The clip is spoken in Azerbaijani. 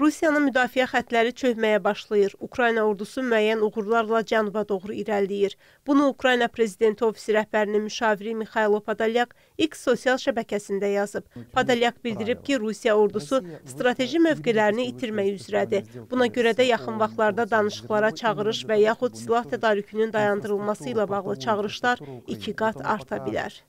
Rusiyanın müdafiə xətləri çövməyə başlayır. Ukrayna ordusu müəyyən uğurlarla cənuba doğru irəliləyir. Bunu Ukrayna prezidenti ofisi rəhbərinin müşaviri Mikhailo Padalyak X sosial şəbəkəsində yazıb. Padalyak bildirib ki, Rusiya ordusu strateji mövqelərini itirmək üzrədir. Buna görə də yaxın vaxtlarda danışıqlara çağırış və yaxud silah tədarükünün dayandırılması ilə bağlı çağırışlar iki qat arta bilər.